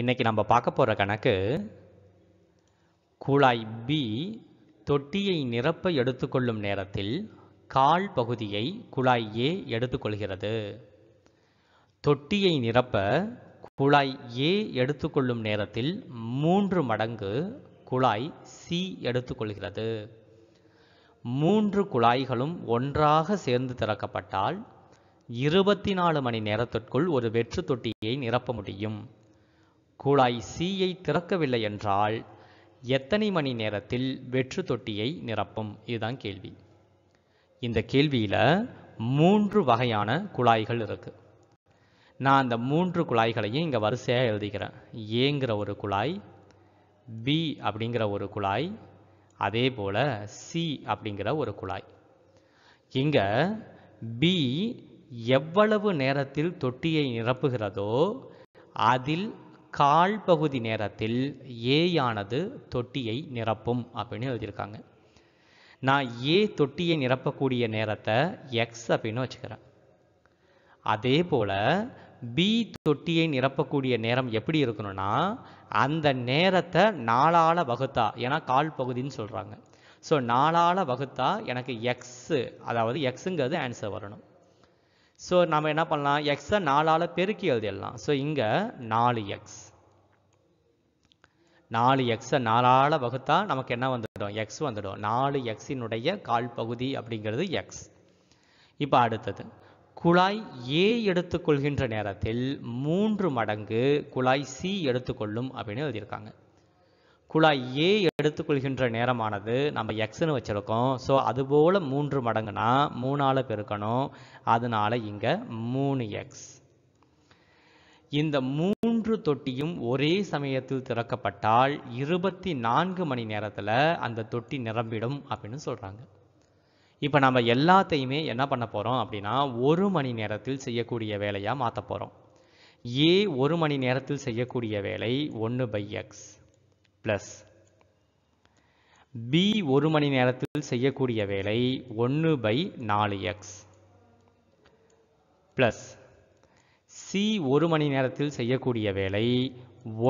இன்றைக்கி நம்ம பார்க்க போகிற கணக்கு குழாய் பி தொட்டியை நிரப்ப எடுத்துக்கொள்ளும் நேரத்தில் கால் பகுதியை குழாய் ஏ எடுத்துக்கொள்கிறது தொட்டியை நிரப்ப குழாய் ஏ எடுத்துக்கொள்ளும் நேரத்தில் மூன்று மடங்கு குழாய் சி எடுத்துக்கொள்கிறது மூன்று குழாய்களும் ஒன்றாக சேர்ந்து திறக்கப்பட்டால் இருபத்தி நாலு மணி நேரத்திற்குள் ஒரு வெற்று தொட்டியை நிரப்ப முடியும் குழாய் சீயை திறக்கவில்லை என்றால் எத்தனை மணி நேரத்தில் வெற்று தொட்டியை நிரப்பும் இதுதான் கேள்வி இந்த கேள்வியில் மூன்று வகையான குழாய்கள் இருக்குது நான் அந்த மூன்று குழாய்களையும் இங்கே வரிசையாக எழுதிக்கிறேன் ஏங்கிற ஒரு குழாய் பி அப்படிங்கிற ஒரு குழாய் அதே போல் சி அப்படிங்கிற ஒரு குழாய் இங்கே பி எவ்வளவு நேரத்தில் தொட்டியை நிரப்புகிறதோ அதில் கால் பகுதி நேரத்தில் ஏயானது தொட்டியை நிரப்பும் அப்படின்னு எழுதியிருக்காங்க நான் ஏ தொட்டியை நிரப்பக்கூடிய நேரத்தை எக்ஸ் அப்படின்னு வச்சுக்கிறேன் அதே போல் பி தொட்டியை நிரப்பக்கூடிய நேரம் எப்படி இருக்கணும்னா அந்த நேரத்தை நாளால் வகுத்தா ஏன்னா கால் பகுதின்னு சொல்கிறாங்க ஸோ நாளால் வகுத்தா எனக்கு எக்ஸு அதாவது எக்ஸுங்கிறது ஆன்சர் வரணும் ஸோ நம்ம என்ன பண்ணலாம் எக்ஸை நாளால் பெருக்கி எழுதிடலாம் ஸோ இங்கே நாலு எக்ஸ் நாலு எக்ஸை நாலால் வகுத்தா நமக்கு என்ன வந்துடும் எக்ஸ் வந்துடும் நாலு எக்ஸினுடைய கால் பகுதி அப்படிங்கிறது எக்ஸ் இப்போ அடுத்தது குழாய் ஏ எடுத்துக்கொள்கின்ற நேரத்தில் மூன்று மடங்கு குழாய் சி எடுத்துக்கொள்ளும் அப்படின்னு எழுதியிருக்காங்க குழாய் ஏ எடுத்துக்கொள்கின்ற நேரமானது நம்ம எக்ஸ்னு வச்சுருக்கோம் ஸோ அதுபோல் மூன்று மடங்குனா மூணால் பெருக்கணும் அதனால் இங்கே மூணு எக்ஸ் இந்த மூ மூன்று தொட்டியும் ஒரே சமயத்தில் திறக்கப்பட்டால் இருபத்தி நான்கு மணி நேரத்தில் அந்த தொட்டி நிரம்பிடும் அப்படின்னு சொல்கிறாங்க இப்போ நம்ம எல்லாத்தையுமே என்ன பண்ண போகிறோம் அப்படின்னா ஒரு மணி நேரத்தில் செய்யக்கூடிய வேலையாக மாற்ற போகிறோம் ஏ ஒரு மணி நேரத்தில் செய்யக்கூடிய வேலை ஒன்று பை எக்ஸ் ப்ளஸ் பி ஒரு மணி நேரத்தில் செய்யக்கூடிய வேலை ஒன்று பை நாலு எக்ஸ் ப்ளஸ் சி ஒரு மணி நேரத்தில் செய்யக்கூடிய வேலை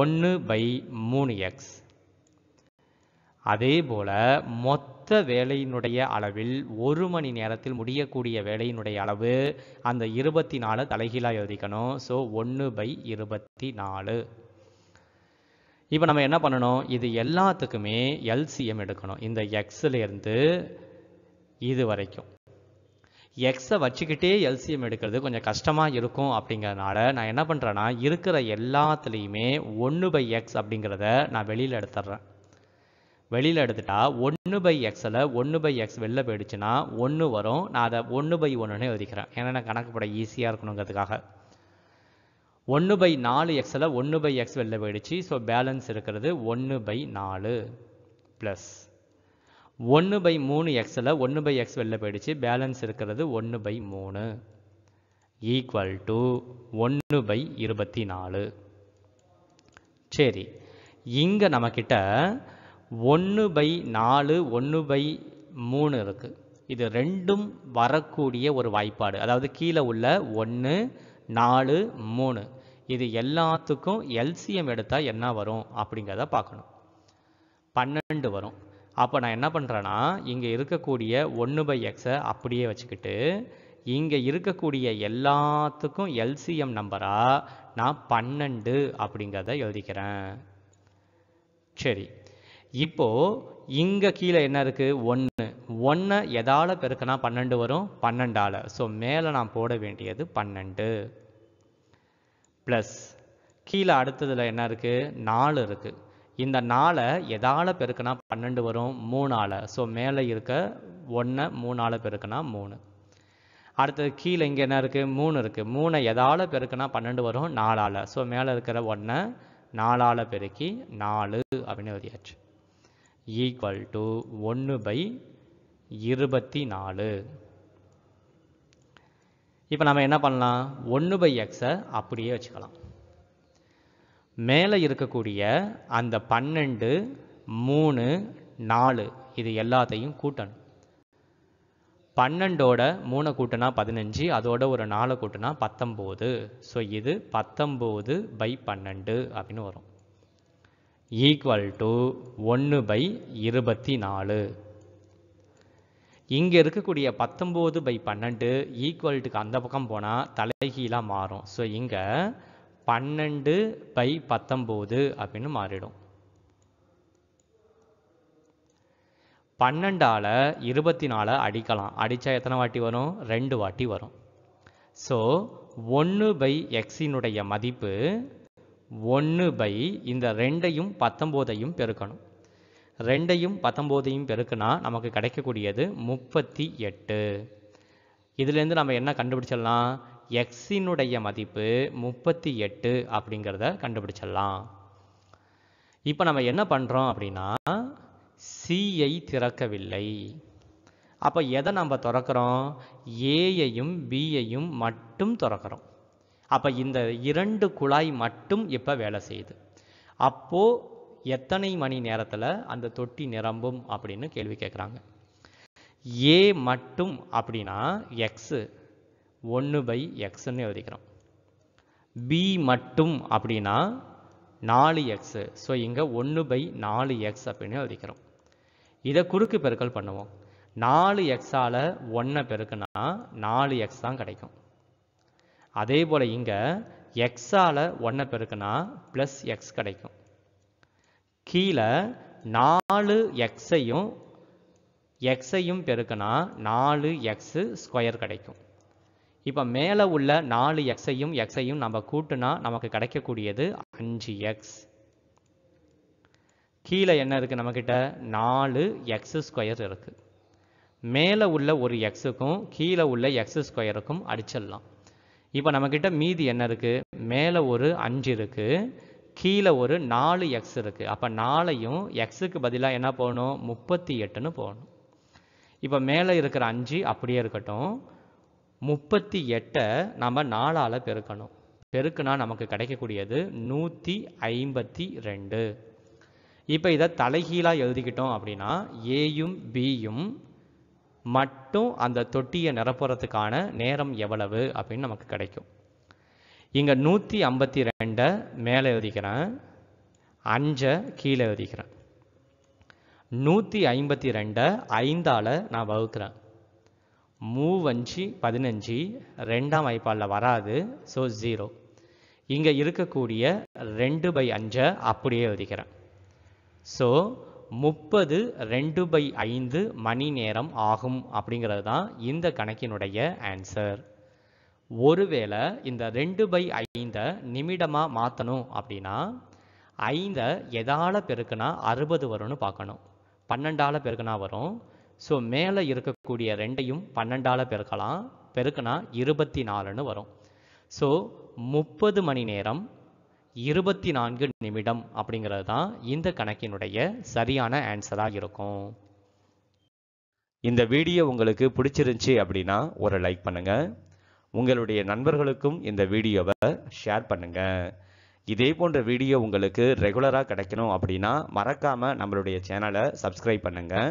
ஒன்று பை மூணு எக்ஸ் அதே மொத்த வேலையினுடைய அளவில் ஒரு மணி நேரத்தில் முடியக்கூடிய வேலையினுடைய அளவு அந்த இருபத்தி நாலு தலைகீழாக எழுதிக்கணும் ஸோ ஒன்று பை இருபத்தி நாலு இப்போ நம்ம என்ன பண்ணணும் இது எல்லாத்துக்குமே எல்சிஎம் எடுக்கணும் இந்த எக்ஸிலேருந்து இது வரைக்கும் எக்ஸை வச்சுக்கிட்டே எல்சிஎம் எடுக்கிறது கொஞ்சம் கஷ்டமாக இருக்கும் அப்படிங்கிறனால நான் என்ன பண்ணுறேன்னா இருக்கிற எல்லாத்துலேயுமே ஒன்று பை எக்ஸ் அப்படிங்கிறத நான் வெளியில் எடுத்துட்றேன் வெளியில் எடுத்துட்டா ஒன்று பை எக்ஸில் ஒன்று பை எக்ஸ் வெளில போயிடுச்சுன்னா ஒன்று வரும் நான் அதை ஒன்று பை ஒன்றுனே எழுதிக்கிறேன் ஏன்னா எனக்கு கணக்கு போட ஈஸியாக இருக்கணுங்கிறதுக்காக ஒன்று பை நாலு எக்ஸில் ஒன்று பை எக்ஸ் வெளில போயிடுச்சு ஸோ பேலன்ஸ் இருக்கிறது ஒன்று பை நாலு ப்ளஸ் ஒன்று பை மூணு எக்ஸில் ஒன்று பை எக்ஸ் வெளில போயிடுச்சு பேலன்ஸ் இருக்கிறது ஒன்று பை மூணு ஈக்குவல் டு ஒன்று பை இருபத்தி நாலு சரி இங்கே நம்மக்கிட்ட ஒன்று பை நாலு ஒன்று பை மூணு இருக்குது இது ரெண்டும் வரக்கூடிய ஒரு வாய்ப்பாடு அதாவது கீழே உள்ள ஒன்று நாலு மூணு இது எல்லாத்துக்கும் எல்சிஎம் எடுத்தால் என்ன வரும் அப்படிங்கிறத பார்க்கணும் பன்னெண்டு வரும் அப்போ நான் என்ன பண்ணுறேன்னா இங்கே இருக்கக்கூடிய ஒன்று பை எக்ஸை அப்படியே வச்சுக்கிட்டு இங்கே இருக்கக்கூடிய எல்லாத்துக்கும் எல்சிஎம் நம்பராக நான் பன்னெண்டு அப்படிங்கிறத எழுதிக்கிறேன் சரி இப்போது இங்கே கீழே என்ன இருக்குது ஒன்று ஒன்றை எதால் பெருக்கனா பன்னெண்டு வரும் பன்னெண்டால் ஸோ மேலே நான் போட வேண்டியது பன்னெண்டு ப்ளஸ் கீழே அடுத்ததில் என்ன இருக்குது நாலு இருக்குது இந்த நாளை எதால் பெருக்குனா பன்னெண்டு வரும் மூணால் ஸோ மேலே இருக்க ஒன்று மூணால் பெருக்குனா மூணு அடுத்தது கீழே இங்கே என்ன இருக்குது மூணு இருக்குது மூணை எதால் பெருக்குனா பன்னெண்டு வரும் நாலால் ஸோ மேலே இருக்கிற ஒன்றை நாலால் பெருக்கி நாலு அப்படின்னு வரியாச்சு ஈக்குவல் டு ஒன்று பை இருபத்தி நாலு இப்போ நம்ம என்ன பண்ணலாம் ஒன்று பை எக்ஸை அப்படியே வச்சுக்கலாம் மேலே இருக்கக்கூடிய அந்த பன்னெண்டு மூணு நாலு இது எல்லாத்தையும் கூட்டணும் பன்னெண்டோட மூணை கூட்டினா பதினஞ்சு அதோட ஒரு நாலு கூட்டினா பத்தொம்போது ஸோ இது பத்தொம்போது பை பன்னெண்டு அப்படின்னு வரும் ஈக்குவல் டு ஒன்று பை இருபத்தி நாலு இங்கே இருக்கக்கூடிய பத்தொம்போது பை பன்னெண்டு ஈக்குவல்ட்டுக்கு அந்த பக்கம் போனால் தலைகீழாக மாறும் ஸோ இங்கே பன்னெண்டு பை பத்தொம்போது அப்படின்னு மாறிடும் பன்னெண்டால் இருபத்தி நாலு அடிக்கலாம் அடித்தா எத்தனை வாட்டி வரும் ரெண்டு வாட்டி வரும் ஸோ ஒன்று பை எக்ஸினுடைய மதிப்பு ஒன்று பை இந்த ரெண்டையும் பத்தொம்போதையும் பெருக்கணும் ரெண்டையும் பத்தொம்போதையும் பெருக்குனா நமக்கு கிடைக்கக்கூடியது முப்பத்தி எட்டு இதுலேருந்து நம்ம என்ன கண்டுபிடிச்சிடலாம் எக்ஸினுடைய மதிப்பு முப்பத்தி எட்டு அப்படிங்கிறத கண்டுபிடிச்சிடலாம் இப்போ நம்ம என்ன பண்ணுறோம் அப்படின்னா சியை திறக்கவில்லை அப்போ எதை நம்ம திறக்கிறோம் ஏயையும் பியையும் மட்டும் திறக்கிறோம் அப்போ இந்த இரண்டு குழாய் மட்டும் இப்போ வேலை செய்யுது அப்போது எத்தனை மணி நேரத்தில் அந்த தொட்டி நிரம்பும் அப்படின்னு கேள்வி கேட்குறாங்க ஏ மட்டும் அப்படின்னா எக்ஸு ஒன்று பை எக்ஸ்ன்னு எழுதிக்கிறோம் பி மட்டும் அப்படின்னா நாலு எக்ஸு ஸோ இங்கே ஒன்று பை நாலு எக்ஸ் அப்படின்னு எழுதிக்கிறோம் இதை குறுக்கு பெருக்கல் பண்ணுவோம் நாலு எக்ஸால் ஒன்றை பெருக்குனா நாலு எக்ஸ் தான் கிடைக்கும் அதே போல் இங்கே எக்ஸால் ஒன்றை பெருக்குனா ப்ளஸ் எக்ஸ் கிடைக்கும் கீழே நாலு எக்ஸையும் எக்ஸையும் பெருக்குனா நாலு எக்ஸு ஸ்கொயர் கிடைக்கும் இப்போ மேலே உள்ள நாலு எக்ஸையும் எக்ஸையும் நம்ம கூட்டுனா நமக்கு கிடைக்கக்கூடியது அஞ்சு எக்ஸ் கீழே என்ன இருக்குது நம்மக்கிட்ட நாலு எக்ஸ் ஸ்கொயர் இருக்குது மேலே உள்ள ஒரு எக்ஸுக்கும் கீழே உள்ள எக்ஸ் ஸ்கொயருக்கும் அடிச்சிடலாம் இப்போ நம்மக்கிட்ட மீதி என்ன இருக்குது மேலே ஒரு அஞ்சு இருக்குது கீழே ஒரு நாலு எக்ஸ் இருக்குது அப்போ நாலையும் எக்ஸுக்கு பதிலாக என்ன போகணும் முப்பத்தி எட்டுன்னு போகணும் இப்போ மேலே இருக்கிற அஞ்சு அப்படியே இருக்கட்டும் முப்பத்தி எட்டை நம்ம நாலால் பெருக்கணும் பெருக்குனா நமக்கு கிடைக்கக்கூடியது நூற்றி ஐம்பத்தி ரெண்டு இப்போ இதை தலைகீழாக எழுதிக்கிட்டோம் அப்படின்னா ஏயும் பியும் மட்டும் அந்த தொட்டியை நிரப்புறதுக்கான நேரம் எவ்வளவு அப்படின்னு நமக்கு கிடைக்கும் இங்கே நூற்றி ஐம்பத்தி ரெண்டை மேலே எழுதிக்கிறேன் அஞ்சை கீழே எழுதிக்கிறேன் நூற்றி ஐம்பத்தி ரெண்டை ஐந்தால் நான் வகுக்கிறேன் மூவஞ்சு பதினஞ்சு ரெண்டாம் ஐப்பாலில் வராது ஸோ ஜீரோ இங்கே இருக்கக்கூடிய ரெண்டு பை அஞ்சை அப்படியே எழுதிக்கிறேன் ஸோ முப்பது ரெண்டு பை ஐந்து மணி நேரம் ஆகும் அப்படிங்கிறது தான் இந்த கணக்கினுடைய ஆன்சர் ஒருவேளை இந்த ரெண்டு பை ஐந்தை நிமிடமாக மாற்றணும் அப்படின்னா ஐந்தை எதால் பெருக்குனா அறுபது வரும்னு பார்க்கணும் பன்னெண்டால் பெருக்குனா வரும் ஸோ மேலே இருக்கக்கூடிய ரெண்டையும் பன்னெண்டால் பெருக்கலாம் பெருக்குனா இருபத்தி நாலுன்னு வரும் ஸோ முப்பது மணி நேரம் இருபத்தி நான்கு நிமிடம் அப்படிங்கிறது தான் இந்த கணக்கினுடைய சரியான ஆன்சராக இருக்கும் இந்த வீடியோ உங்களுக்கு பிடிச்சிருந்துச்சி அப்படின்னா ஒரு லைக் பண்ணுங்கள் உங்களுடைய நண்பர்களுக்கும் இந்த வீடியோவை ஷேர் பண்ணுங்கள் இதே போன்ற வீடியோ உங்களுக்கு ரெகுலராக கிடைக்கணும் அப்படின்னா மறக்காமல் நம்மளுடைய சேனலை சப்ஸ்கிரைப் பண்ணுங்கள்